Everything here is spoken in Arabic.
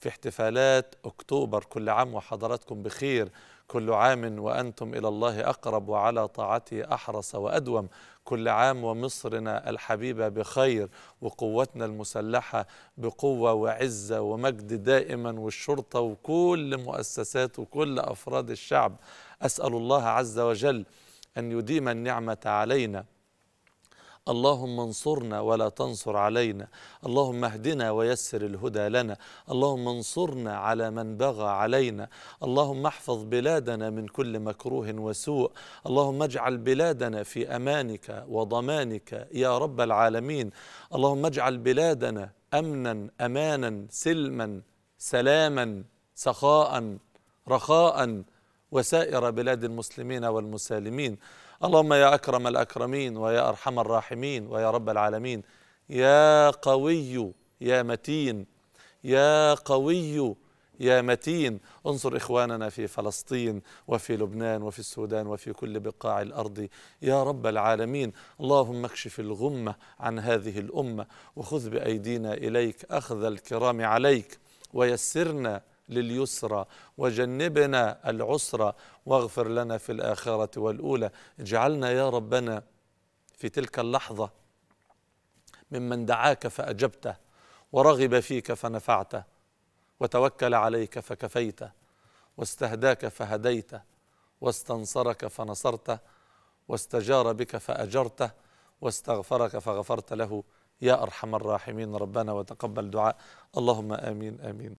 في احتفالات أكتوبر كل عام وحضراتكم بخير كل عام وأنتم إلى الله أقرب وعلى طاعته أحرص وأدوم كل عام ومصرنا الحبيبة بخير وقوتنا المسلحة بقوة وعزة ومجد دائما والشرطة وكل مؤسسات وكل أفراد الشعب أسأل الله عز وجل أن يديم النعمة علينا اللهم انصرنا ولا تنصر علينا اللهم اهدنا ويسر الهدى لنا اللهم انصرنا على من بغى علينا اللهم احفظ بلادنا من كل مكروه وسوء اللهم اجعل بلادنا في أمانك وضمانك يا رب العالمين اللهم اجعل بلادنا أمنا أمانا سلما سلاما سخاء رخاء وسائر بلاد المسلمين والمسالمين اللهم يا أكرم الأكرمين ويا أرحم الراحمين ويا رب العالمين يا قوي يا متين يا قوي يا متين انصر إخواننا في فلسطين وفي لبنان وفي السودان وفي كل بقاع الأرض يا رب العالمين اللهم اكشف الغمة عن هذه الأمة وخذ بأيدينا إليك أخذ الكرام عليك ويسرنا لليسرى وجنبنا العسرى واغفر لنا في الآخرة والأولى اجعلنا يا ربنا في تلك اللحظة ممن دعاك فأجبته ورغب فيك فنفعته وتوكل عليك فكفيته واستهداك فهديته واستنصرك فنصرته واستجار بك فأجرته واستغفرك فغفرت له يا أرحم الراحمين ربنا وتقبل دعاء اللهم آمين آمين